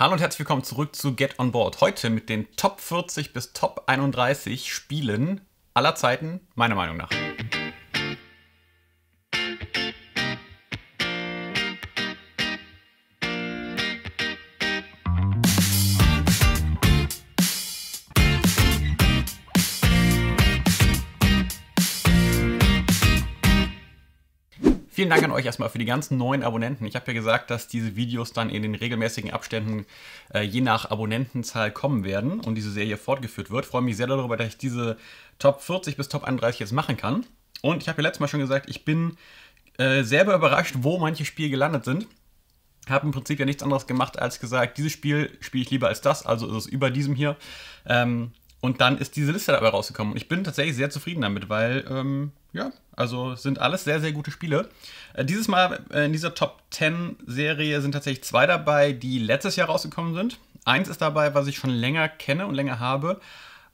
Hallo und herzlich willkommen zurück zu Get On Board. Heute mit den Top 40 bis Top 31 Spielen aller Zeiten, meiner Meinung nach. Vielen Dank an euch erstmal für die ganzen neuen Abonnenten. Ich habe ja gesagt, dass diese Videos dann in den regelmäßigen Abständen äh, je nach Abonnentenzahl kommen werden und diese Serie fortgeführt wird. Ich freue mich sehr darüber, dass ich diese Top 40 bis Top 31 jetzt machen kann. Und ich habe ja letztes Mal schon gesagt, ich bin äh, selber überrascht, wo manche Spiele gelandet sind. Habe im Prinzip ja nichts anderes gemacht, als gesagt, dieses Spiel spiele ich lieber als das, also ist es über diesem hier. Ähm, und dann ist diese Liste dabei rausgekommen. Und ich bin tatsächlich sehr zufrieden damit, weil, ähm, ja, also sind alles sehr, sehr gute Spiele. Äh, dieses Mal äh, in dieser Top 10 Serie sind tatsächlich zwei dabei, die letztes Jahr rausgekommen sind. Eins ist dabei, was ich schon länger kenne und länger habe,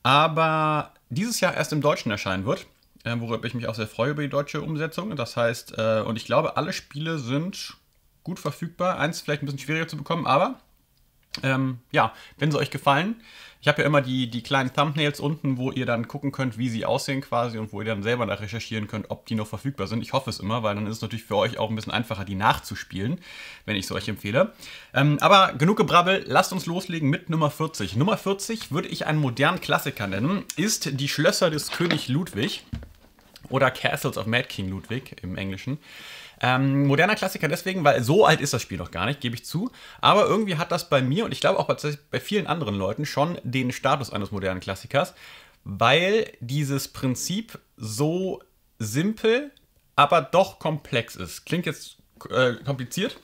aber dieses Jahr erst im Deutschen erscheinen wird. Äh, worüber ich mich auch sehr freue über die deutsche Umsetzung. Das heißt, äh, und ich glaube, alle Spiele sind gut verfügbar. Eins vielleicht ein bisschen schwieriger zu bekommen, aber ähm, ja, wenn sie euch gefallen, ich habe ja immer die, die kleinen Thumbnails unten, wo ihr dann gucken könnt, wie sie aussehen quasi und wo ihr dann selber nach recherchieren könnt, ob die noch verfügbar sind. Ich hoffe es immer, weil dann ist es natürlich für euch auch ein bisschen einfacher, die nachzuspielen, wenn ich es euch empfehle. Ähm, aber genug Gebrabbel, lasst uns loslegen mit Nummer 40. Nummer 40 würde ich einen modernen Klassiker nennen, ist Die Schlösser des König Ludwig oder Castles of Mad King Ludwig im Englischen. Ähm, moderner Klassiker deswegen, weil so alt ist das Spiel noch gar nicht, gebe ich zu. Aber irgendwie hat das bei mir und ich glaube auch bei vielen anderen Leuten schon den Status eines modernen Klassikers, weil dieses Prinzip so simpel, aber doch komplex ist. Klingt jetzt äh, kompliziert.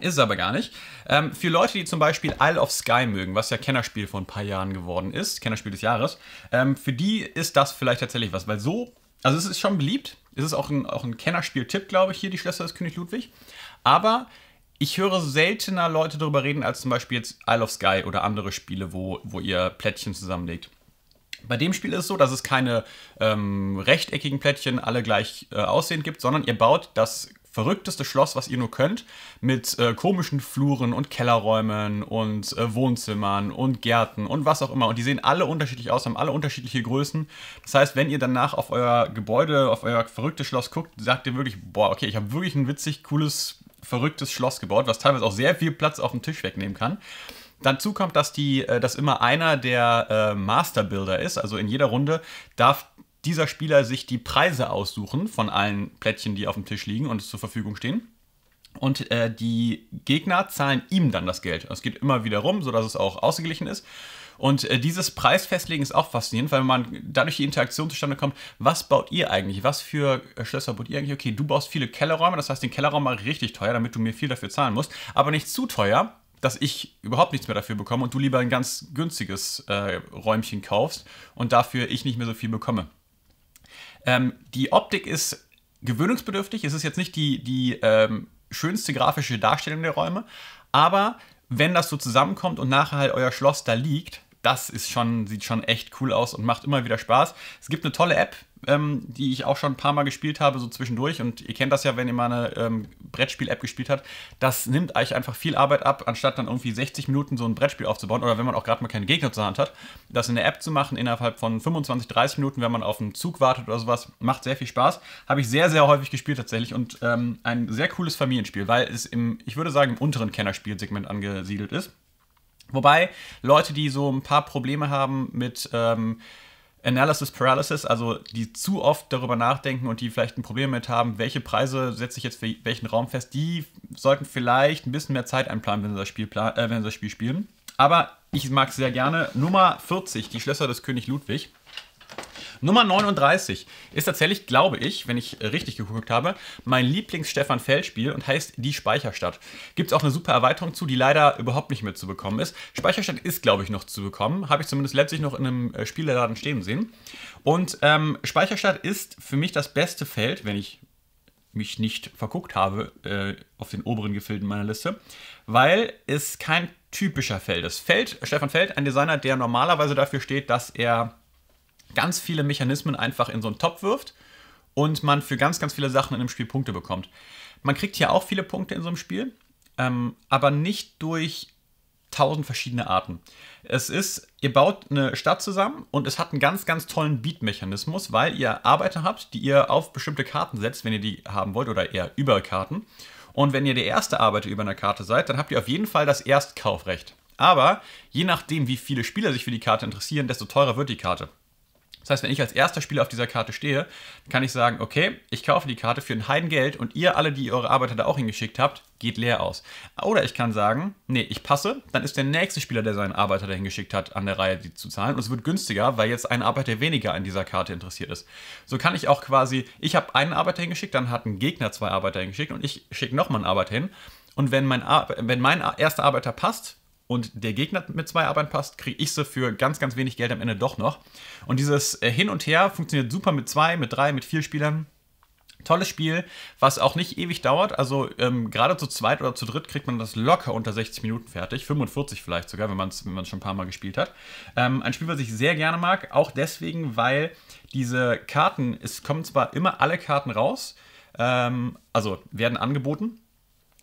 Ist es aber gar nicht. Ähm, für Leute, die zum Beispiel Isle of Sky mögen, was ja Kennerspiel vor ein paar Jahren geworden ist, Kennerspiel des Jahres, ähm, für die ist das vielleicht tatsächlich was, weil so, also es ist schon beliebt, es ist auch ein, auch ein Kennerspiel-Tipp, glaube ich, hier, die Schlösser des König Ludwig. Aber ich höre seltener Leute darüber reden, als zum Beispiel jetzt Isle of Sky oder andere Spiele, wo, wo ihr Plättchen zusammenlegt. Bei dem Spiel ist es so, dass es keine ähm, rechteckigen Plättchen alle gleich äh, aussehen gibt, sondern ihr baut das verrückteste Schloss, was ihr nur könnt, mit äh, komischen Fluren und Kellerräumen und äh, Wohnzimmern und Gärten und was auch immer. Und die sehen alle unterschiedlich aus, haben alle unterschiedliche Größen. Das heißt, wenn ihr danach auf euer Gebäude, auf euer verrücktes Schloss guckt, sagt ihr wirklich, boah, okay, ich habe wirklich ein witzig, cooles, verrücktes Schloss gebaut, was teilweise auch sehr viel Platz auf dem Tisch wegnehmen kann. Dazu kommt, dass, die, äh, dass immer einer der äh, Builder ist. Also in jeder Runde darf dieser Spieler sich die Preise aussuchen von allen Plättchen, die auf dem Tisch liegen und zur Verfügung stehen. Und äh, die Gegner zahlen ihm dann das Geld. Es geht immer wieder rum, sodass es auch ausgeglichen ist. Und äh, dieses Preisfestlegen ist auch faszinierend, weil man dadurch die Interaktion zustande kommt, was baut ihr eigentlich? Was für äh, Schlösser baut ihr eigentlich? Okay, du baust viele Kellerräume, das heißt, den Kellerraum mal richtig teuer, damit du mir viel dafür zahlen musst, aber nicht zu teuer, dass ich überhaupt nichts mehr dafür bekomme und du lieber ein ganz günstiges äh, Räumchen kaufst und dafür ich nicht mehr so viel bekomme. Ähm, die Optik ist gewöhnungsbedürftig. Es ist jetzt nicht die, die ähm, schönste grafische Darstellung der Räume, aber wenn das so zusammenkommt und nachher halt euer Schloss da liegt, das ist schon, sieht schon echt cool aus und macht immer wieder Spaß. Es gibt eine tolle App, ähm, die ich auch schon ein paar Mal gespielt habe, so zwischendurch. Und ihr kennt das ja, wenn ihr mal eine ähm, Brettspiel-App gespielt habt. Das nimmt euch einfach viel Arbeit ab, anstatt dann irgendwie 60 Minuten so ein Brettspiel aufzubauen. Oder wenn man auch gerade mal keinen Gegner zur Hand hat, das in der App zu machen, innerhalb von 25, 30 Minuten, wenn man auf einen Zug wartet oder sowas, macht sehr viel Spaß. Habe ich sehr, sehr häufig gespielt tatsächlich. Und ähm, ein sehr cooles Familienspiel, weil es im, ich würde sagen, im unteren Kennerspielsegment angesiedelt ist. Wobei Leute, die so ein paar Probleme haben mit ähm, Analysis Paralysis, also die zu oft darüber nachdenken und die vielleicht ein Problem damit haben, welche Preise setze ich jetzt für welchen Raum fest, die sollten vielleicht ein bisschen mehr Zeit einplanen, wenn sie das Spiel, äh, wenn sie das Spiel spielen. Aber ich mag es sehr gerne. Nummer 40, die Schlösser des König Ludwig. Nummer 39 ist tatsächlich, glaube ich, wenn ich richtig geguckt habe, mein Lieblings-Stefan Feld-Spiel und heißt Die Speicherstadt. Gibt es auch eine super Erweiterung zu, die leider überhaupt nicht mehr zu bekommen ist. Speicherstadt ist, glaube ich, noch zu bekommen. Habe ich zumindest letztlich noch in einem äh, Spieleladen stehen sehen. Und ähm, Speicherstadt ist für mich das beste Feld, wenn ich mich nicht verguckt habe äh, auf den oberen Gefilden meiner Liste, weil es kein typischer Feld ist. Feld, Stefan Feld, ein Designer, der normalerweise dafür steht, dass er ganz viele Mechanismen einfach in so einen Topf wirft und man für ganz, ganz viele Sachen in einem Spiel Punkte bekommt. Man kriegt hier auch viele Punkte in so einem Spiel, ähm, aber nicht durch tausend verschiedene Arten. Es ist, ihr baut eine Stadt zusammen und es hat einen ganz, ganz tollen Beat-Mechanismus, weil ihr Arbeiter habt, die ihr auf bestimmte Karten setzt, wenn ihr die haben wollt oder eher über Karten. Und wenn ihr der erste Arbeiter über einer Karte seid, dann habt ihr auf jeden Fall das Erstkaufrecht. Aber je nachdem, wie viele Spieler sich für die Karte interessieren, desto teurer wird die Karte. Das heißt, wenn ich als erster Spieler auf dieser Karte stehe, kann ich sagen, okay, ich kaufe die Karte für ein Heidengeld und ihr alle, die eure Arbeiter da auch hingeschickt habt, geht leer aus. Oder ich kann sagen, nee, ich passe, dann ist der nächste Spieler, der seinen Arbeiter da hingeschickt hat, an der Reihe die zu zahlen und es wird günstiger, weil jetzt ein Arbeiter weniger an dieser Karte interessiert ist. So kann ich auch quasi, ich habe einen Arbeiter hingeschickt, dann hat ein Gegner zwei Arbeiter hingeschickt und ich schicke nochmal einen Arbeiter hin. Und wenn mein, Ar wenn mein erster Arbeiter passt, und der Gegner mit zwei Arbeiten passt, kriege ich sie für ganz, ganz wenig Geld am Ende doch noch. Und dieses äh, Hin und Her funktioniert super mit zwei, mit drei, mit vier Spielern. Tolles Spiel, was auch nicht ewig dauert. Also ähm, gerade zu zweit oder zu dritt kriegt man das locker unter 60 Minuten fertig. 45 vielleicht sogar, wenn man es wenn schon ein paar Mal gespielt hat. Ähm, ein Spiel, was ich sehr gerne mag. Auch deswegen, weil diese Karten, es kommen zwar immer alle Karten raus, ähm, also werden angeboten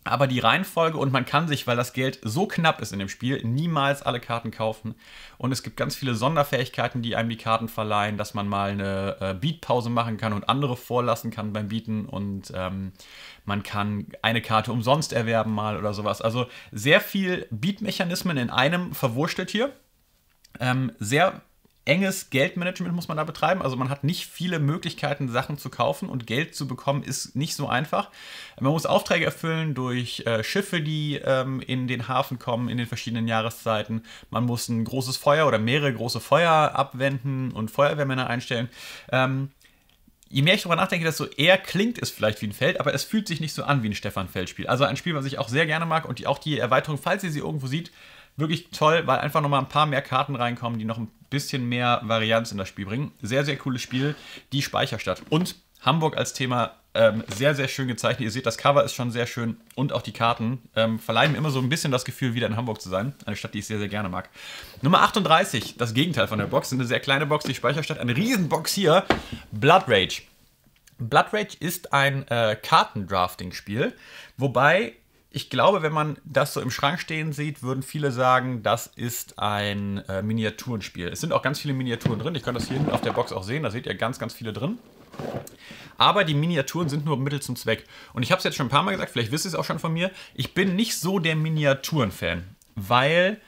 aber die Reihenfolge und man kann sich, weil das Geld so knapp ist in dem Spiel, niemals alle Karten kaufen. Und es gibt ganz viele Sonderfähigkeiten, die einem die Karten verleihen, dass man mal eine äh, Beatpause machen kann und andere vorlassen kann beim Bieten. Und ähm, man kann eine Karte umsonst erwerben mal oder sowas. Also sehr viel Beatmechanismen in einem verwurstelt hier. Ähm, sehr enges Geldmanagement muss man da betreiben. Also man hat nicht viele Möglichkeiten, Sachen zu kaufen und Geld zu bekommen ist nicht so einfach. Man muss Aufträge erfüllen durch äh, Schiffe, die ähm, in den Hafen kommen in den verschiedenen Jahreszeiten. Man muss ein großes Feuer oder mehrere große Feuer abwenden und Feuerwehrmänner einstellen. Ähm, Je mehr ich darüber nachdenke, desto eher klingt es vielleicht wie ein Feld, aber es fühlt sich nicht so an wie ein Stefan-Feld-Spiel. Also ein Spiel, was ich auch sehr gerne mag und die, auch die Erweiterung, falls ihr sie irgendwo sieht, wirklich toll, weil einfach nochmal ein paar mehr Karten reinkommen, die noch ein bisschen mehr Varianz in das Spiel bringen. Sehr, sehr cooles Spiel, die Speicherstadt. Und Hamburg als Thema ähm, sehr, sehr schön gezeichnet. Ihr seht, das Cover ist schon sehr schön und auch die Karten ähm, verleihen mir immer so ein bisschen das Gefühl, wieder in Hamburg zu sein. Eine Stadt, die ich sehr, sehr gerne mag. Nummer 38, das Gegenteil von der Box. Eine sehr kleine Box, die Speicherstadt. Eine Riesenbox hier, Blood Rage. Blood Rage ist ein äh, Kartendrafting-Spiel, wobei ich glaube, wenn man das so im Schrank stehen sieht, würden viele sagen, das ist ein äh, Miniaturenspiel. Es sind auch ganz viele Miniaturen drin. Ich kann das hier hinten auf der Box auch sehen. Da seht ihr ganz, ganz viele drin. Aber die Miniaturen sind nur Mittel zum Zweck. Und ich habe es jetzt schon ein paar Mal gesagt, vielleicht wisst ihr es auch schon von mir. Ich bin nicht so der Miniaturen-Fan, weil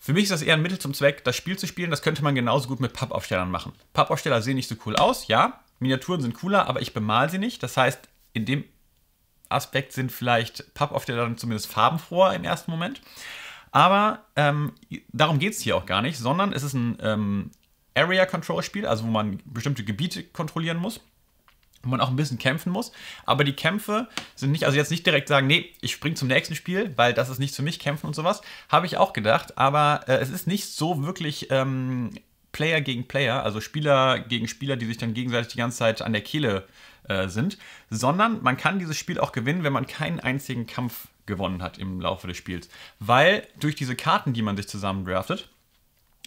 für mich ist das eher ein Mittel zum Zweck, das Spiel zu spielen. Das könnte man genauso gut mit Pappaufstellern machen. Pappaufsteller sehen nicht so cool aus, ja. Miniaturen sind cooler, aber ich bemal sie nicht. Das heißt, in dem Aspekt sind vielleicht Pappaufsteller zumindest farbenfroher im ersten Moment. Aber ähm, darum geht es hier auch gar nicht, sondern es ist ein ähm, Area-Control-Spiel, also wo man bestimmte Gebiete kontrollieren muss, wo man auch ein bisschen kämpfen muss. Aber die Kämpfe sind nicht, also jetzt nicht direkt sagen, nee, ich springe zum nächsten Spiel, weil das ist nicht für mich, kämpfen und sowas, habe ich auch gedacht. Aber äh, es ist nicht so wirklich ähm, Player gegen Player, also Spieler gegen Spieler, die sich dann gegenseitig die ganze Zeit an der Kehle äh, sind, sondern man kann dieses Spiel auch gewinnen, wenn man keinen einzigen Kampf gewonnen hat im Laufe des Spiels. Weil durch diese Karten, die man sich zusammen draftet,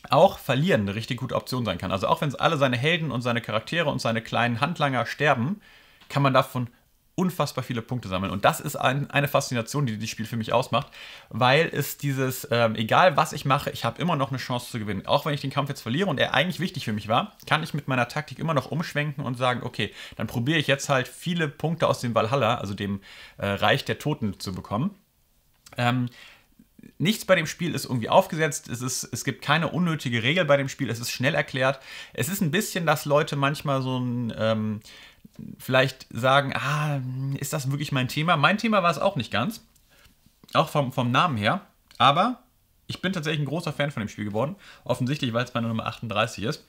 auch verlieren eine richtig gute Option sein kann. Also auch wenn alle seine Helden und seine Charaktere und seine kleinen Handlanger sterben, kann man davon unfassbar viele Punkte sammeln. Und das ist ein, eine Faszination, die dieses Spiel für mich ausmacht, weil es dieses, ähm, egal was ich mache, ich habe immer noch eine Chance zu gewinnen. Auch wenn ich den Kampf jetzt verliere und er eigentlich wichtig für mich war, kann ich mit meiner Taktik immer noch umschwenken und sagen, okay, dann probiere ich jetzt halt viele Punkte aus dem Valhalla, also dem äh, Reich der Toten, zu bekommen. Ähm, nichts bei dem Spiel ist irgendwie aufgesetzt. Es, ist, es gibt keine unnötige Regel bei dem Spiel. Es ist schnell erklärt. Es ist ein bisschen, dass Leute manchmal so ein ähm, vielleicht sagen, ah, ist das wirklich mein Thema? Mein Thema war es auch nicht ganz, auch vom, vom Namen her, aber ich bin tatsächlich ein großer Fan von dem Spiel geworden, offensichtlich, weil es meine Nummer 38 ist.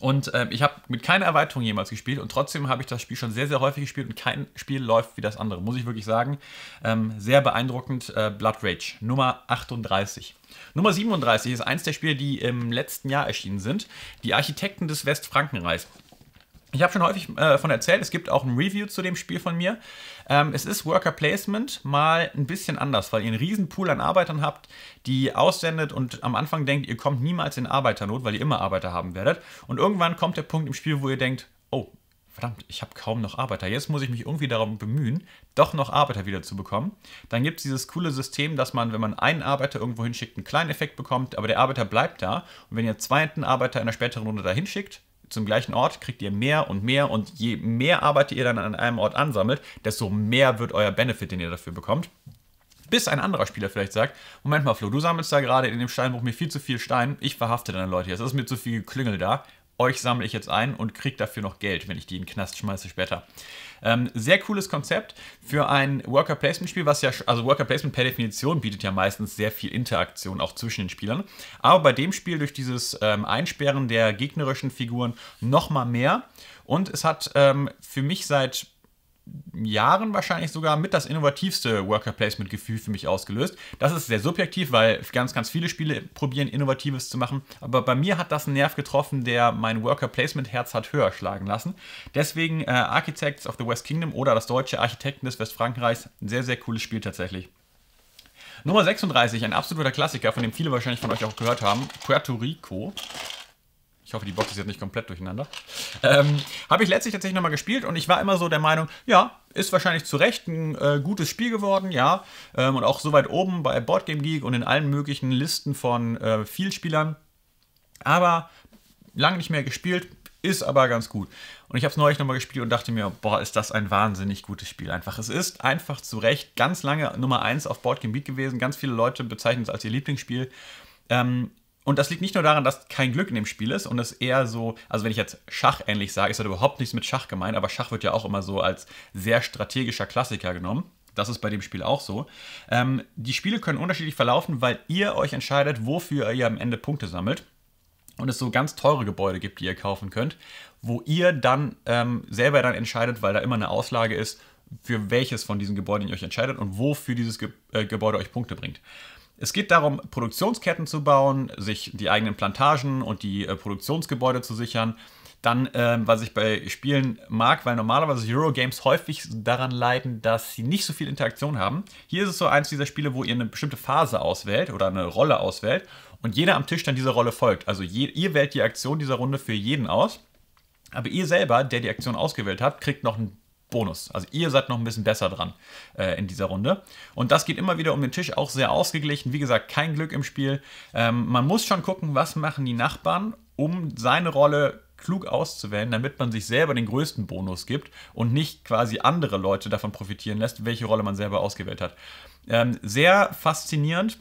Und äh, ich habe mit keiner Erweiterung jemals gespielt und trotzdem habe ich das Spiel schon sehr, sehr häufig gespielt und kein Spiel läuft wie das andere, muss ich wirklich sagen. Ähm, sehr beeindruckend, äh, Blood Rage, Nummer 38. Nummer 37 ist eins der Spiele, die im letzten Jahr erschienen sind. Die Architekten des Westfrankenreichs. Ich habe schon häufig äh, von erzählt, es gibt auch ein Review zu dem Spiel von mir. Ähm, es ist Worker Placement mal ein bisschen anders, weil ihr einen riesen Pool an Arbeitern habt, die aussendet und am Anfang denkt, ihr kommt niemals in Arbeiternot, weil ihr immer Arbeiter haben werdet. Und irgendwann kommt der Punkt im Spiel, wo ihr denkt, oh, verdammt, ich habe kaum noch Arbeiter. Jetzt muss ich mich irgendwie darum bemühen, doch noch Arbeiter wieder zu bekommen. Dann gibt es dieses coole System, dass man, wenn man einen Arbeiter irgendwo hinschickt, einen kleinen Effekt bekommt, aber der Arbeiter bleibt da. Und wenn ihr einen zweiten Arbeiter in einer späteren Runde da hinschickt, zum gleichen Ort kriegt ihr mehr und mehr und je mehr Arbeit ihr dann an einem Ort ansammelt, desto mehr wird euer Benefit, den ihr dafür bekommt. Bis ein anderer Spieler vielleicht sagt, Moment mal Flo, du sammelst da gerade in dem Steinbruch mir viel zu viel Stein, ich verhafte deine Leute jetzt, das ist mir zu viel Klüngel da euch sammle ich jetzt ein und kriege dafür noch Geld, wenn ich die in den Knast schmeiße später. Ähm, sehr cooles Konzept für ein Worker Placement Spiel, was ja, also Worker Placement per Definition bietet ja meistens sehr viel Interaktion auch zwischen den Spielern. Aber bei dem Spiel durch dieses ähm, Einsperren der gegnerischen Figuren nochmal mehr. Und es hat ähm, für mich seit Jahren wahrscheinlich sogar mit das innovativste Worker Placement Gefühl für mich ausgelöst. Das ist sehr subjektiv, weil ganz, ganz viele Spiele probieren, Innovatives zu machen. Aber bei mir hat das einen Nerv getroffen, der mein Worker Placement Herz hat höher schlagen lassen. Deswegen äh, Architects of the West Kingdom oder das deutsche Architekten des Westfrankreichs. Ein sehr, sehr cooles Spiel tatsächlich. Nummer 36, ein absoluter Klassiker, von dem viele wahrscheinlich von euch auch gehört haben. Puerto Rico. Ich hoffe, die Box ist jetzt nicht komplett durcheinander. Ähm, Habe ich letztlich tatsächlich nochmal gespielt und ich war immer so der Meinung, ja, ist wahrscheinlich zu Recht ein äh, gutes Spiel geworden, ja. Ähm, und auch so weit oben bei Boardgame Geek und in allen möglichen Listen von äh, Vielspielern. Aber lange nicht mehr gespielt, ist aber ganz gut. Und ich habe es neulich nochmal gespielt und dachte mir, boah, ist das ein wahnsinnig gutes Spiel einfach. Es ist einfach zu Recht ganz lange Nummer 1 auf Boardgame Geek gewesen. Ganz viele Leute bezeichnen es als ihr Lieblingsspiel. Ähm, und das liegt nicht nur daran, dass kein Glück in dem Spiel ist und es eher so, also wenn ich jetzt Schach ähnlich sage, ist das überhaupt nichts mit Schach gemeint, aber Schach wird ja auch immer so als sehr strategischer Klassiker genommen. Das ist bei dem Spiel auch so. Ähm, die Spiele können unterschiedlich verlaufen, weil ihr euch entscheidet, wofür ihr am Ende Punkte sammelt. Und es so ganz teure Gebäude gibt, die ihr kaufen könnt, wo ihr dann ähm, selber dann entscheidet, weil da immer eine Auslage ist, für welches von diesen Gebäuden ihr euch entscheidet und wofür dieses Ge äh, Gebäude euch Punkte bringt. Es geht darum, Produktionsketten zu bauen, sich die eigenen Plantagen und die äh, Produktionsgebäude zu sichern. Dann, ähm, was ich bei Spielen mag, weil normalerweise Eurogames häufig daran leiden, dass sie nicht so viel Interaktion haben. Hier ist es so eins dieser Spiele, wo ihr eine bestimmte Phase auswählt oder eine Rolle auswählt und jeder am Tisch dann dieser Rolle folgt. Also je, ihr wählt die Aktion dieser Runde für jeden aus. Aber ihr selber, der die Aktion ausgewählt habt, kriegt noch einen Bonus. Also ihr seid noch ein bisschen besser dran äh, in dieser Runde. Und das geht immer wieder um den Tisch, auch sehr ausgeglichen. Wie gesagt, kein Glück im Spiel. Ähm, man muss schon gucken, was machen die Nachbarn, um seine Rolle klug auszuwählen, damit man sich selber den größten Bonus gibt und nicht quasi andere Leute davon profitieren lässt, welche Rolle man selber ausgewählt hat. Ähm, sehr faszinierend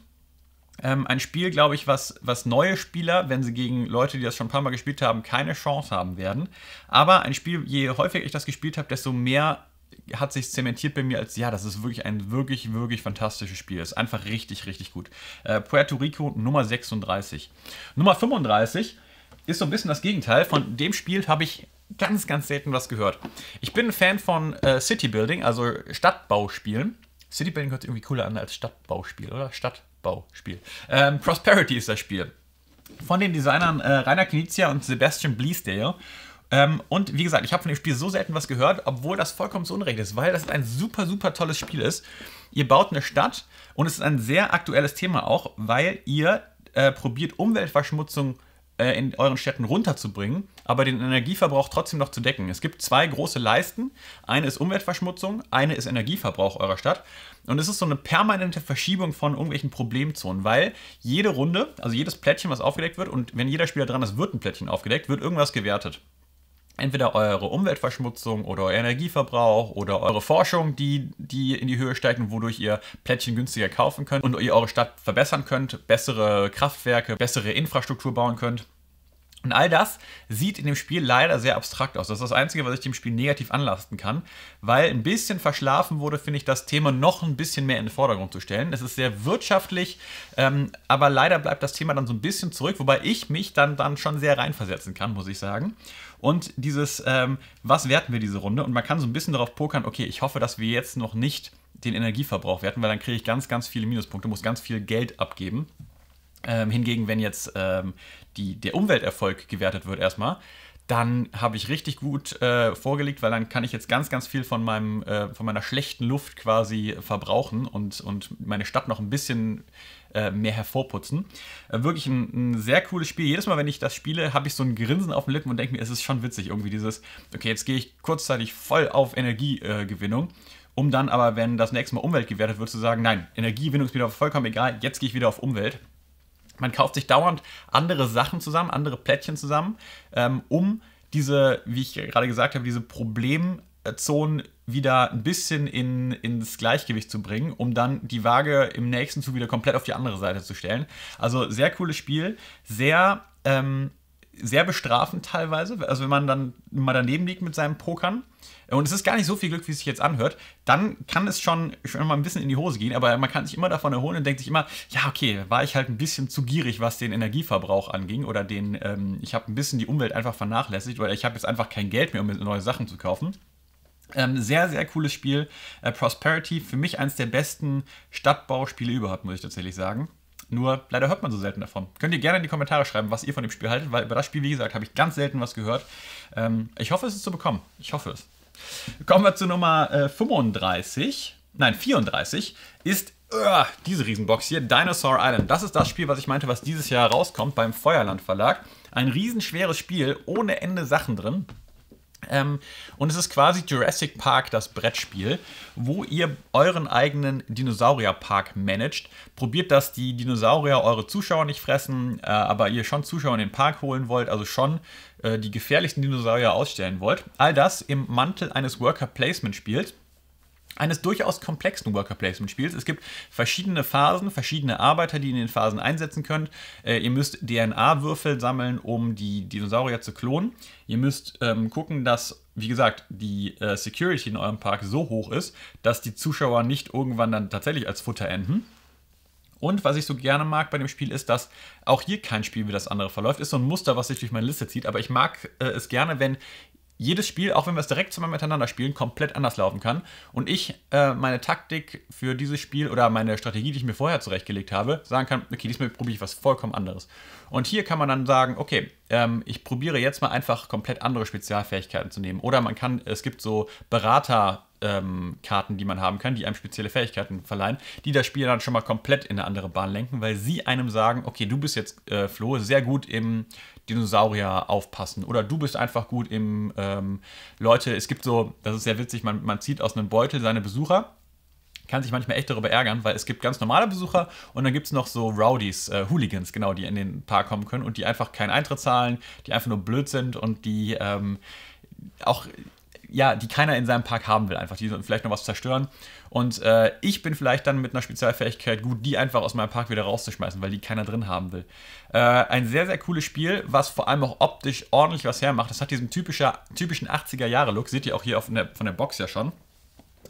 ähm, ein Spiel, glaube ich, was, was neue Spieler, wenn sie gegen Leute, die das schon ein paar Mal gespielt haben, keine Chance haben werden. Aber ein Spiel, je häufiger ich das gespielt habe, desto mehr hat sich zementiert bei mir als, ja, das ist wirklich ein wirklich, wirklich fantastisches Spiel. Ist einfach richtig, richtig gut. Äh, Puerto Rico Nummer 36. Nummer 35 ist so ein bisschen das Gegenteil. Von dem Spiel habe ich ganz, ganz selten was gehört. Ich bin ein Fan von äh, City Building, also Stadtbauspielen. City Building hört sich irgendwie cooler an als Stadtbauspiel, oder? Stadt Bauspiel. Ähm, Prosperity ist das Spiel. Von den Designern äh, Rainer Knizia und Sebastian Bleasdale. Ähm, und wie gesagt, ich habe von dem Spiel so selten was gehört, obwohl das vollkommen zu Unrecht ist, weil das ein super, super tolles Spiel ist. Ihr baut eine Stadt und es ist ein sehr aktuelles Thema auch, weil ihr äh, probiert, Umweltverschmutzung zu äh, in euren Städten runterzubringen, aber den Energieverbrauch trotzdem noch zu decken. Es gibt zwei große Leisten. Eine ist Umweltverschmutzung, eine ist Energieverbrauch eurer Stadt. Und es ist so eine permanente Verschiebung von irgendwelchen Problemzonen, weil jede Runde, also jedes Plättchen, was aufgedeckt wird, und wenn jeder Spieler dran ist, wird ein Plättchen aufgedeckt, wird irgendwas gewertet entweder eure Umweltverschmutzung oder euer Energieverbrauch oder eure Forschung, die, die in die Höhe steigt und wodurch ihr Plättchen günstiger kaufen könnt und ihr eure Stadt verbessern könnt, bessere Kraftwerke, bessere Infrastruktur bauen könnt. Und all das sieht in dem Spiel leider sehr abstrakt aus. Das ist das Einzige, was ich dem Spiel negativ anlasten kann, weil ein bisschen verschlafen wurde, finde ich, das Thema noch ein bisschen mehr in den Vordergrund zu stellen. Es ist sehr wirtschaftlich, ähm, aber leider bleibt das Thema dann so ein bisschen zurück, wobei ich mich dann, dann schon sehr reinversetzen kann, muss ich sagen. Und dieses, ähm, was werten wir diese Runde? Und man kann so ein bisschen darauf pokern, okay, ich hoffe, dass wir jetzt noch nicht den Energieverbrauch werten, weil dann kriege ich ganz, ganz viele Minuspunkte, muss ganz viel Geld abgeben. Ähm, hingegen, wenn jetzt ähm, die, der Umwelterfolg gewertet wird erstmal, dann habe ich richtig gut äh, vorgelegt, weil dann kann ich jetzt ganz, ganz viel von, meinem, äh, von meiner schlechten Luft quasi verbrauchen und, und meine Stadt noch ein bisschen äh, mehr hervorputzen. Äh, wirklich ein, ein, sehr cooles Spiel. Jedes Mal, wenn ich das spiele, habe ich so ein Grinsen auf den Lippen und denke mir, es ist schon witzig irgendwie dieses, okay, jetzt gehe ich kurzzeitig voll auf Energiegewinnung um dann aber, wenn das nächste Mal Umwelt gewertet wird, zu sagen, nein, Energiegewinnung ist mir vollkommen egal, jetzt gehe ich wieder auf Umwelt. Man kauft sich dauernd andere Sachen zusammen, andere Plättchen zusammen, ähm, um diese, wie ich gerade gesagt habe, diese Problemzonen wieder ein bisschen in, ins Gleichgewicht zu bringen, um dann die Waage im nächsten Zug wieder komplett auf die andere Seite zu stellen. Also sehr cooles Spiel, sehr ähm, sehr bestrafend teilweise. Also wenn man dann mal daneben liegt mit seinem Pokern äh, und es ist gar nicht so viel Glück, wie es sich jetzt anhört, dann kann es schon, schon mal ein bisschen in die Hose gehen, aber man kann sich immer davon erholen und denkt sich immer, ja, okay, war ich halt ein bisschen zu gierig, was den Energieverbrauch anging oder den, ähm, ich habe ein bisschen die Umwelt einfach vernachlässigt oder ich habe jetzt einfach kein Geld mehr, um neue Sachen zu kaufen. Ähm, sehr, sehr cooles Spiel. Äh, Prosperity, für mich eines der besten Stadtbauspiele überhaupt, muss ich tatsächlich sagen. Nur leider hört man so selten davon. Könnt ihr gerne in die Kommentare schreiben, was ihr von dem Spiel haltet, weil über das Spiel, wie gesagt, habe ich ganz selten was gehört. Ähm, ich hoffe, es ist zu bekommen. Ich hoffe es. Kommen wir zu Nummer äh, 35. Nein, 34 ist uh, diese Riesenbox hier, Dinosaur Island. Das ist das Spiel, was ich meinte, was dieses Jahr rauskommt beim Feuerland Verlag. Ein riesenschweres Spiel, ohne Ende Sachen drin. Ähm, und es ist quasi Jurassic Park, das Brettspiel, wo ihr euren eigenen Dinosaurierpark managt. Probiert, dass die Dinosaurier eure Zuschauer nicht fressen, äh, aber ihr schon Zuschauer in den Park holen wollt, also schon äh, die gefährlichsten Dinosaurier ausstellen wollt. All das im Mantel eines Worker Placement Spiels eines durchaus komplexen Worker Placement Spiels. Es gibt verschiedene Phasen, verschiedene Arbeiter, die ihr in den Phasen einsetzen könnt. Äh, ihr müsst DNA-Würfel sammeln, um die Dinosaurier zu klonen. Ihr müsst ähm, gucken, dass, wie gesagt, die äh, Security in eurem Park so hoch ist, dass die Zuschauer nicht irgendwann dann tatsächlich als Futter enden. Und was ich so gerne mag bei dem Spiel ist, dass auch hier kein Spiel wie das andere verläuft. Ist so ein Muster, was sich durch meine Liste zieht, aber ich mag äh, es gerne, wenn jedes Spiel, auch wenn wir es direkt zweimal miteinander spielen, komplett anders laufen kann. Und ich äh, meine Taktik für dieses Spiel oder meine Strategie, die ich mir vorher zurechtgelegt habe, sagen kann, okay, diesmal probiere ich was vollkommen anderes. Und hier kann man dann sagen, okay, ähm, ich probiere jetzt mal einfach komplett andere Spezialfähigkeiten zu nehmen. Oder man kann, es gibt so Berater- ähm, Karten, die man haben kann, die einem spezielle Fähigkeiten verleihen, die das Spiel dann schon mal komplett in eine andere Bahn lenken, weil sie einem sagen, okay, du bist jetzt, äh, Flo, sehr gut im Dinosaurier aufpassen oder du bist einfach gut im, ähm, Leute, es gibt so, das ist sehr witzig, man, man zieht aus einem Beutel seine Besucher kann sich manchmal echt darüber ärgern, weil es gibt ganz normale Besucher und dann gibt es noch so Rowdies, äh, Hooligans, genau, die in den Park kommen können und die einfach keinen Eintritt zahlen, die einfach nur blöd sind und die ähm, auch ja, die keiner in seinem Park haben will, einfach, die vielleicht noch was zerstören. Und äh, ich bin vielleicht dann mit einer Spezialfähigkeit gut, die einfach aus meinem Park wieder rauszuschmeißen, weil die keiner drin haben will. Äh, ein sehr, sehr cooles Spiel, was vor allem auch optisch ordentlich was hermacht. Das hat diesen typischer, typischen 80er-Jahre-Look, seht ihr auch hier auf der, von der Box ja schon.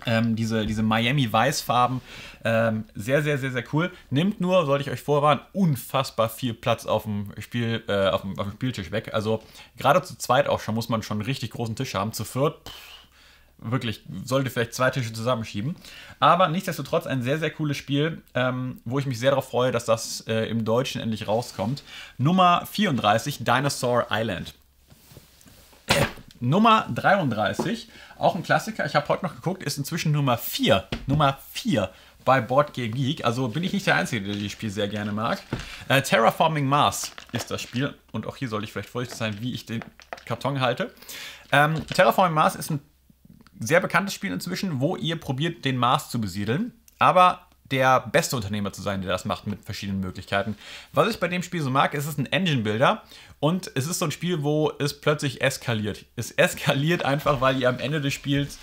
Ähm, diese, diese Miami-Weißfarben. Ähm, sehr, sehr, sehr, sehr cool. Nimmt nur, sollte ich euch vorwarnen, unfassbar viel Platz auf dem, Spiel, äh, auf dem, auf dem Spieltisch weg. Also gerade zu zweit auch schon muss man schon einen richtig großen Tisch haben. Zu viert, pff, wirklich, sollte vielleicht zwei Tische zusammenschieben. Aber nichtsdestotrotz ein sehr, sehr cooles Spiel, ähm, wo ich mich sehr darauf freue, dass das äh, im Deutschen endlich rauskommt. Nummer 34, Dinosaur Island. Nummer 33, auch ein Klassiker, ich habe heute noch geguckt, ist inzwischen Nummer 4. Nummer 4 bei Board Game Geek. Also bin ich nicht der Einzige, der dieses Spiel sehr gerne mag. Äh, Terraforming Mars ist das Spiel. Und auch hier soll ich vielleicht vorsichtig sein, wie ich den Karton halte. Ähm, Terraforming Mars ist ein sehr bekanntes Spiel inzwischen, wo ihr probiert, den Mars zu besiedeln. Aber der beste Unternehmer zu sein, der das macht mit verschiedenen Möglichkeiten. Was ich bei dem Spiel so mag, ist es ein Engine Builder und es ist so ein Spiel, wo es plötzlich eskaliert. Es eskaliert einfach, weil ihr am Ende des Spiels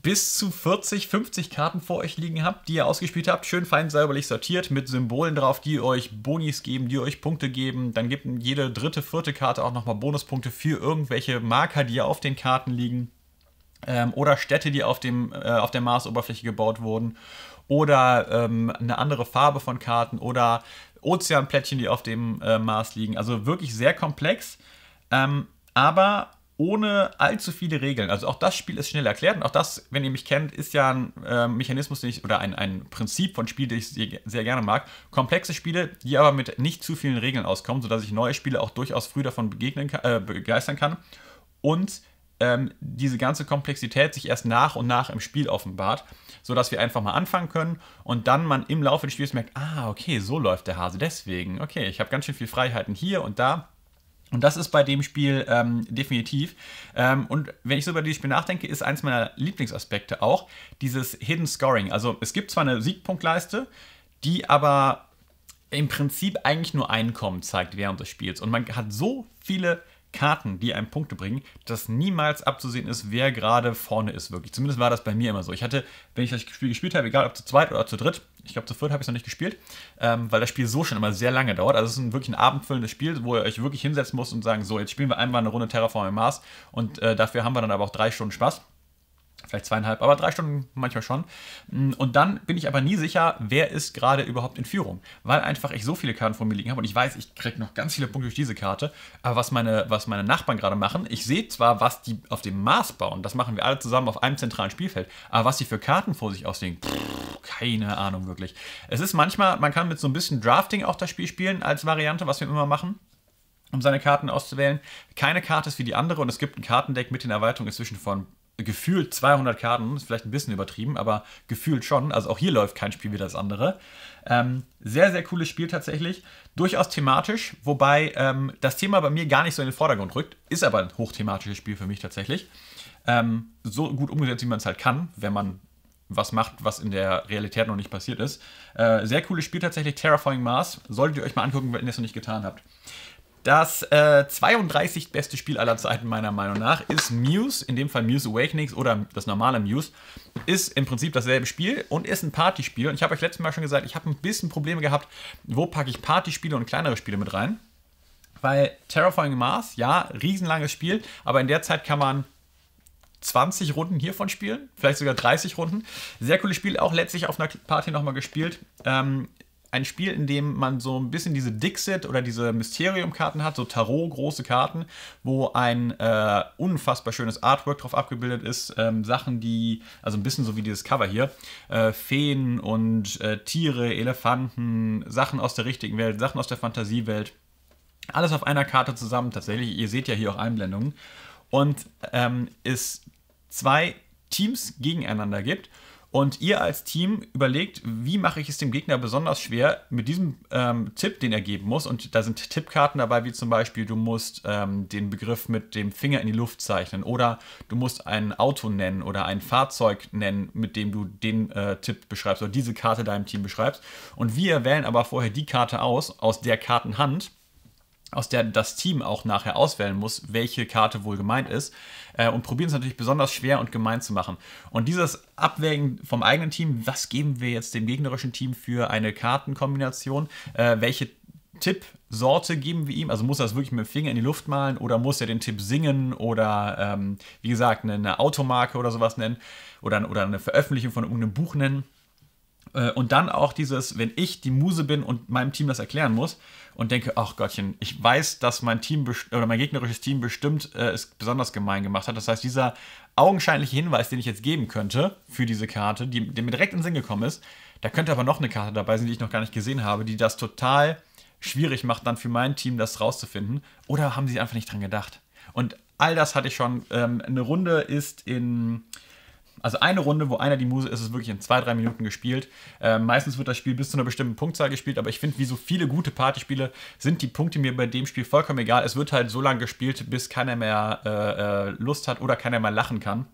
bis zu 40, 50 Karten vor euch liegen habt, die ihr ausgespielt habt, schön fein säuberlich sortiert mit Symbolen drauf, die euch Bonis geben, die euch Punkte geben. Dann gibt jede dritte, vierte Karte auch nochmal Bonuspunkte für irgendwelche Marker, die auf den Karten liegen. Ähm, oder Städte, die auf, dem, äh, auf der Marsoberfläche gebaut wurden. Oder ähm, eine andere Farbe von Karten oder Ozeanplättchen, die auf dem äh, Mars liegen. Also wirklich sehr komplex, ähm, aber ohne allzu viele Regeln. Also auch das Spiel ist schnell erklärt und auch das, wenn ihr mich kennt, ist ja ein äh, Mechanismus ich, oder ein, ein Prinzip von Spielen, das ich sehr, sehr, gerne mag. Komplexe Spiele, die aber mit nicht zu vielen Regeln auskommen, sodass ich neue Spiele auch durchaus früh davon begegnen, äh, begeistern kann. Und ähm, diese ganze Komplexität sich erst nach und nach im Spiel offenbart, sodass wir einfach mal anfangen können und dann man im Laufe des Spiels merkt, ah, okay, so läuft der Hase deswegen. Okay, ich habe ganz schön viel Freiheiten hier und da. Und das ist bei dem Spiel ähm, definitiv. Ähm, und wenn ich so über dieses Spiel nachdenke, ist eins meiner Lieblingsaspekte auch dieses Hidden Scoring. Also es gibt zwar eine Siegpunktleiste, die aber im Prinzip eigentlich nur Einkommen zeigt während des Spiels. Und man hat so viele Karten, die einem Punkte bringen, dass niemals abzusehen ist, wer gerade vorne ist, wirklich. Zumindest war das bei mir immer so. Ich hatte, wenn ich das Spiel gespielt habe, egal ob zu zweit oder zu dritt, ich glaube zu viert habe ich es noch nicht gespielt, ähm, weil das Spiel so schon immer sehr lange dauert. Also es ist ein, wirklich ein abendfüllendes Spiel, wo ihr euch wirklich hinsetzen müsst und sagen, so, jetzt spielen wir einmal eine Runde Terraform im Mars und äh, dafür haben wir dann aber auch drei Stunden Spaß vielleicht zweieinhalb, aber drei Stunden manchmal schon. Mm, und dann bin ich aber nie sicher, wer ist gerade überhaupt in Führung, weil einfach ich so viele Karten vor mir liegen habe und ich weiß, ich kriege noch ganz viele Punkte durch diese Karte. Aber was meine, was meine Nachbarn gerade machen, ich sehe zwar, was die auf dem Mars bauen, das machen wir alle zusammen auf einem zentralen Spielfeld, aber was sie für Karten vor sich aussehen, pff, keine Ahnung wirklich. Es ist manchmal, man kann mit so ein bisschen Drafting auch das Spiel spielen als Variante, was wir immer machen um seine Karten auszuwählen. Keine Karte ist wie die andere und es gibt ein Kartendeck mit den Erweiterungen inzwischen von gefühlt 200 Karten, ist vielleicht ein bisschen übertrieben, aber gefühlt schon. Also auch hier läuft kein Spiel wie das andere. Ähm, sehr, sehr cooles Spiel tatsächlich. Durchaus thematisch, wobei ähm, das Thema bei mir gar nicht so in den Vordergrund rückt. Ist aber ein hochthematisches Spiel für mich tatsächlich. Ähm, so gut umgesetzt, wie man es halt kann, wenn man was macht, was in der Realität noch nicht passiert ist. Äh, sehr cooles Spiel tatsächlich, Terraforming Mars. Solltet ihr euch mal angucken, wenn ihr es noch nicht getan habt. Das äh, 32 beste Spiel aller Zeiten, meiner Meinung nach, ist Muse, in dem Fall Muse Awakenings oder das normale Muse, ist im Prinzip dasselbe Spiel und ist ein Partyspiel. Und ich habe euch letztes Mal schon gesagt, ich habe ein bisschen Probleme gehabt, wo packe ich Partyspiele und kleinere Spiele mit rein. Weil Terraforming Mars, ja, riesenlanges Spiel, aber in der Zeit kann man 20 Runden hiervon spielen, vielleicht sogar 30 Runden. Sehr cooles Spiel, auch letztlich auf einer Party nochmal gespielt. Ähm, ein Spiel, in dem man so ein bisschen diese Dixit oder diese Mysterium-Karten hat, so Tarot-große Karten, wo ein äh, unfassbar schönes Artwork drauf abgebildet ist. Ähm, Sachen, die, also ein bisschen so wie dieses Cover hier, äh, Feen und äh, Tiere, Elefanten, Sachen aus der richtigen Welt, Sachen aus der Fantasiewelt. Alles auf einer Karte zusammen, tatsächlich. Ihr seht ja hier auch Einblendungen. Und ähm, es zwei Teams gegeneinander gibt und ihr als Team überlegt, wie mache ich es dem Gegner besonders schwer mit diesem ähm, Tipp, den er geben muss. Und da sind Tippkarten dabei, wie zum Beispiel, du musst ähm, den Begriff mit dem Finger in die Luft zeichnen oder du musst ein Auto nennen oder ein Fahrzeug nennen, mit dem du den äh, Tipp beschreibst oder diese Karte deinem Team beschreibst. Und wir wählen aber vorher die Karte aus, aus der Kartenhand aus der das Team auch nachher auswählen muss, welche Karte wohl gemeint ist. Äh, und probieren es natürlich besonders schwer und gemein zu machen. Und dieses Abwägen vom eigenen Team, was geben wir jetzt dem gegnerischen Team für eine Kartenkombination, äh, welche Tippsorte geben wir ihm? Also muss er das wirklich mit dem Finger in die Luft malen oder muss er den Tipp singen oder ähm, wie gesagt eine, eine, Automarke oder sowas nennen oder, oder eine Veröffentlichung von irgendeinem Buch nennen? Äh, und dann auch dieses, wenn ich die Muse bin und meinem Team das erklären muss und denke, ach Gottchen, ich weiß, dass mein Team oder mein gegnerisches Team bestimmt äh, es besonders gemein gemacht hat. Das heißt, dieser augenscheinliche Hinweis, den ich jetzt geben könnte für diese Karte, die, der mir direkt in den Sinn gekommen ist, da könnte aber noch eine Karte dabei sein, die ich noch gar nicht gesehen habe, die das total schwierig macht, dann für mein Team das rauszufinden. Oder haben sie einfach nicht dran gedacht? Und all das hatte ich schon. Ähm, eine Runde ist in also eine Runde, wo einer die Muse ist, ist wirklich in zwei, drei Minuten gespielt. Äh, meistens wird das Spiel bis zu einer bestimmten Punktzahl gespielt, aber ich finde, wie so viele gute Partyspiele sind die Punkte mir bei dem Spiel vollkommen egal. Es wird halt so lange gespielt, bis keiner mehr äh, äh, Lust hat oder keiner mehr lachen kann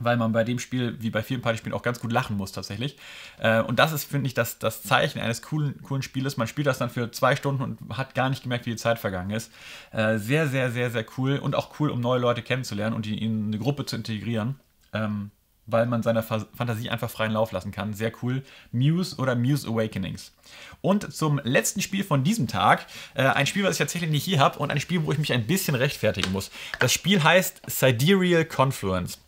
weil man bei dem Spiel, wie bei vielen Partyspielen, auch ganz gut lachen muss tatsächlich. Äh, und das ist, finde ich, das, das Zeichen eines coolen, coolen Spieles. Man spielt das dann für zwei Stunden und hat gar nicht gemerkt, wie die Zeit vergangen ist. Äh, sehr, sehr, sehr, sehr cool und auch cool, um neue Leute kennenzulernen und die in eine Gruppe zu integrieren. Ähm, weil man seiner Fantasie einfach freien Lauf lassen kann. Sehr cool. Muse oder Muse Awakenings. Und zum letzten Spiel von diesem Tag. Äh, ein Spiel, was ich tatsächlich nicht hier habe und ein Spiel, wo ich mich ein bisschen rechtfertigen muss. Das Spiel heißt Sidereal Confluence.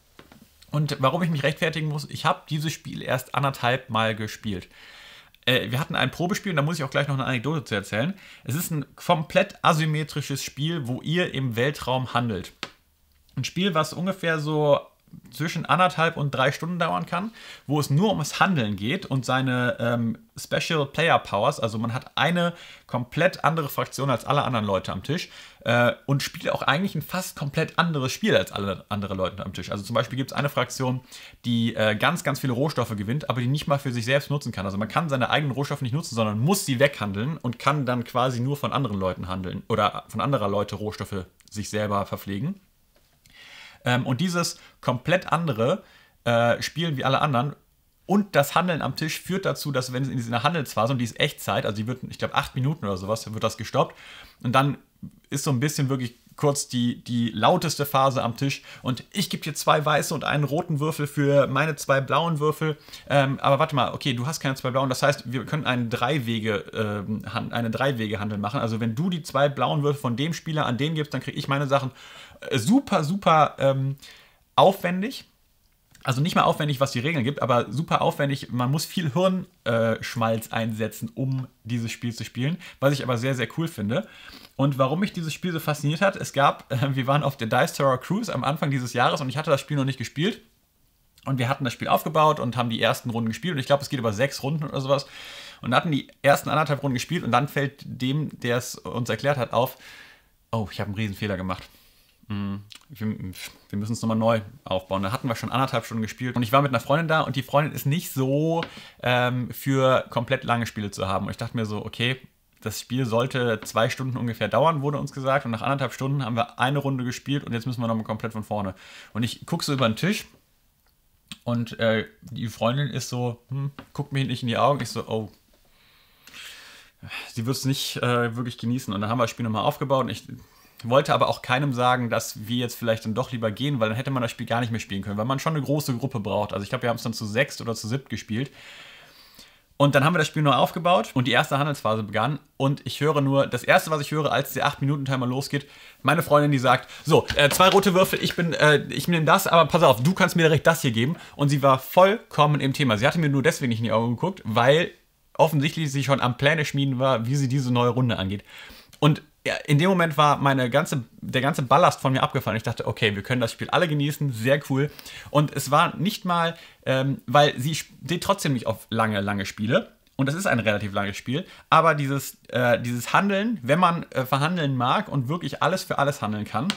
Und warum ich mich rechtfertigen muss, ich habe dieses Spiel erst anderthalb Mal gespielt. Äh, wir hatten ein Probespiel und da muss ich auch gleich noch eine Anekdote zu erzählen. Es ist ein komplett asymmetrisches Spiel, wo ihr im Weltraum handelt. Ein Spiel, was ungefähr so zwischen anderthalb und drei Stunden dauern kann, wo es nur ums Handeln geht und seine ähm, Special Player Powers, also man hat eine komplett andere Fraktion als alle anderen Leute am Tisch äh, und spielt auch eigentlich ein fast komplett anderes Spiel als alle anderen Leute am Tisch. Also zum Beispiel gibt es eine Fraktion, die äh, ganz, ganz viele Rohstoffe gewinnt, aber die nicht mal für sich selbst nutzen kann. Also man kann seine eigenen Rohstoffe nicht nutzen, sondern muss sie weghandeln und kann dann quasi nur von anderen Leuten handeln oder von anderer Leute Rohstoffe sich selber verpflegen. Ähm, und dieses komplett andere äh, Spielen wie alle anderen und das Handeln am Tisch führt dazu, dass wenn es in dieser Handelsphase, und die ist Echtzeit, also die wird, ich glaube, acht Minuten oder sowas, wird das gestoppt. Und dann ist so ein bisschen wirklich kurz die, die lauteste Phase am Tisch. Und ich gebe dir zwei weiße und einen roten Würfel für meine zwei blauen Würfel. Ähm, aber warte mal, okay, du hast keine zwei blauen. Das heißt, wir können einen Dreiwege, äh, eine Dreiwege-Handel machen. Also wenn du die zwei blauen Würfel von dem Spieler an den gibst, dann kriege ich meine Sachen. Äh, super, super ähm, aufwendig. Also nicht mal aufwendig, was die Regeln gibt, aber super aufwendig. Man muss viel Hirnschmalz einsetzen, um dieses Spiel zu spielen, was ich aber sehr, sehr cool finde. Und warum mich dieses Spiel so fasziniert hat, es gab, wir waren auf der Dice Terror Cruise am Anfang dieses Jahres und ich hatte das Spiel noch nicht gespielt. Und wir hatten das Spiel aufgebaut und haben die ersten Runden gespielt. Und ich glaube, es geht über sechs Runden oder sowas. Und hatten die ersten anderthalb Runden gespielt und dann fällt dem, der es uns erklärt hat, auf, oh, ich habe einen Riesenfehler gemacht Mhm. wir, müssen es nochmal neu aufbauen. Da hatten wir schon anderthalb Stunden gespielt und ich war mit einer Freundin da und die Freundin ist nicht so ähm, für komplett lange Spiele zu haben. Und ich dachte mir so, okay, das Spiel sollte zwei Stunden ungefähr dauern, wurde uns gesagt. Und nach anderthalb Stunden haben wir eine Runde gespielt und jetzt müssen wir nochmal komplett von vorne. Und ich gucke so über den Tisch und äh, die Freundin ist so, hm, guckt mich nicht in die Augen. Ich so, oh, sie wird es nicht äh, wirklich genießen. Und dann haben wir das Spiel nochmal aufgebaut und ich wollte aber auch keinem sagen, dass wir jetzt vielleicht dann doch lieber gehen, weil dann hätte man das Spiel gar nicht mehr spielen können, weil man schon eine große Gruppe braucht. Also ich glaube, wir haben es dann zu sechst oder zu siebt gespielt. Und dann haben wir das Spiel neu aufgebaut und die erste Handelsphase begann. Und ich höre nur, das erste, was ich höre, als der 8-Minuten-Timer losgeht, meine Freundin, die sagt: So, äh, zwei rote Würfel, ich bin, äh, ich nehme das, aber pass auf, du kannst mir direkt das hier geben. Und sie war vollkommen im Thema. Sie hatte mir nur deswegen nicht in die Augen geguckt, weil offensichtlich sie schon am Pläne schmieden war, wie sie diese neue Runde angeht. Und ja, in dem Moment war meine ganze, der ganze Ballast von mir abgefallen. Ich dachte, okay, wir können das Spiel alle genießen, sehr cool. Und es war nicht mal, ähm, weil sie steht trotzdem nicht auf lange, lange Spiele. Und das ist ein relativ langes Spiel. Aber dieses, äh, dieses Handeln, wenn man äh, verhandeln mag und wirklich alles für alles handeln kann,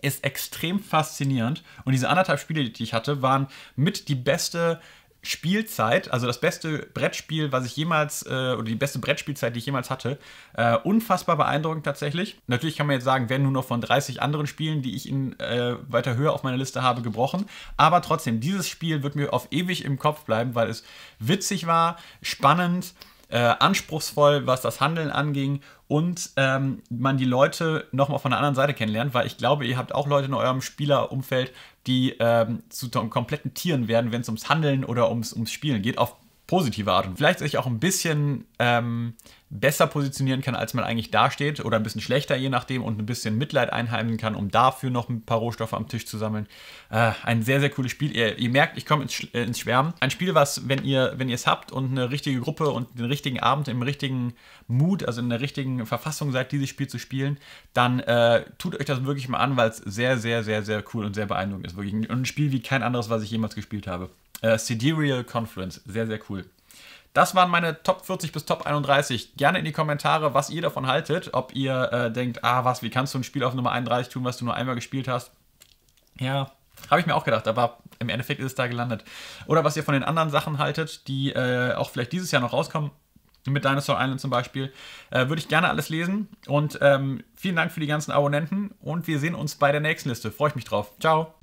ist extrem faszinierend. Und diese anderthalb Spiele, die ich hatte, waren mit die beste Spielzeit, also das beste Brettspiel, was ich jemals, äh, oder die beste Brettspielzeit, die ich jemals hatte. Äh, unfassbar beeindruckend tatsächlich. Natürlich kann man jetzt sagen, werden nur noch von 30 anderen Spielen, die ich in äh, weiter höher auf meiner Liste habe, gebrochen. Aber trotzdem, dieses Spiel wird mir auf ewig im Kopf bleiben, weil es witzig war, spannend äh, anspruchsvoll, was das Handeln anging und ähm, man die Leute nochmal von der anderen Seite kennenlernt, weil ich glaube, ihr habt auch Leute in eurem Spielerumfeld, die ähm, zu kompletten Tieren werden, wenn es ums Handeln oder ums, ums Spielen geht, auf positive Art und vielleicht euch auch ein bisschen ähm, besser positionieren kann, als man eigentlich dasteht oder ein bisschen schlechter, je nachdem, und ein bisschen Mitleid einheimen kann, um dafür noch ein paar Rohstoffe am Tisch zu sammeln. Äh, ein sehr, sehr cooles Spiel. Ihr, ihr merkt, ich komme ins, äh, ins Schwärmen. Ein Spiel, was, wenn ihr wenn ihr es habt und eine richtige Gruppe und den richtigen Abend im richtigen Mut, also in der richtigen Verfassung seid, dieses Spiel zu spielen, dann äh, tut euch das wirklich mal an, weil es sehr, sehr, sehr, sehr cool und sehr beeindruckend ist. Wirklich. Und ein Spiel wie kein anderes, was ich jemals gespielt habe. Äh, Sidereal Confluence, sehr, sehr cool. Das waren meine Top 40 bis Top 31. Gerne in die Kommentare, was ihr davon haltet. Ob ihr äh, denkt, ah, was, wie kannst du ein Spiel auf Nummer 31 tun, was du nur einmal gespielt hast? Ja, habe ich mir auch gedacht, aber im Endeffekt ist es da gelandet. Oder was ihr von den anderen Sachen haltet, die äh, auch vielleicht dieses Jahr noch rauskommen, mit Dinosaur Island zum Beispiel, äh, würde ich gerne alles lesen. Und ähm, vielen Dank für die ganzen Abonnenten und wir sehen uns bei der nächsten Liste. Freue ich mich drauf. Ciao.